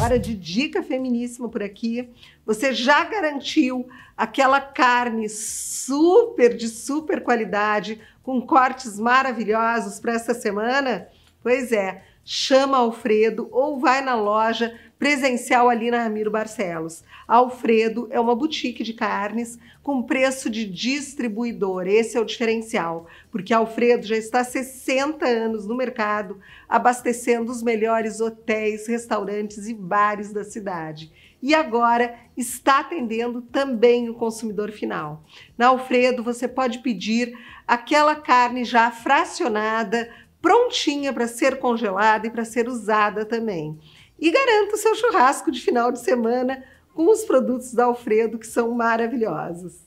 Hora de dica feminíssima por aqui. Você já garantiu aquela carne super de super qualidade com cortes maravilhosos para essa semana? Pois é, chama Alfredo ou vai na loja presencial ali na Ramiro Barcelos. Alfredo é uma boutique de carnes com preço de distribuidor. Esse é o diferencial, porque Alfredo já está há 60 anos no mercado, abastecendo os melhores hotéis, restaurantes e bares da cidade. E agora está atendendo também o consumidor final. Na Alfredo você pode pedir aquela carne já fracionada prontinha para ser congelada e para ser usada também. E garanta o seu churrasco de final de semana com os produtos da Alfredo, que são maravilhosos.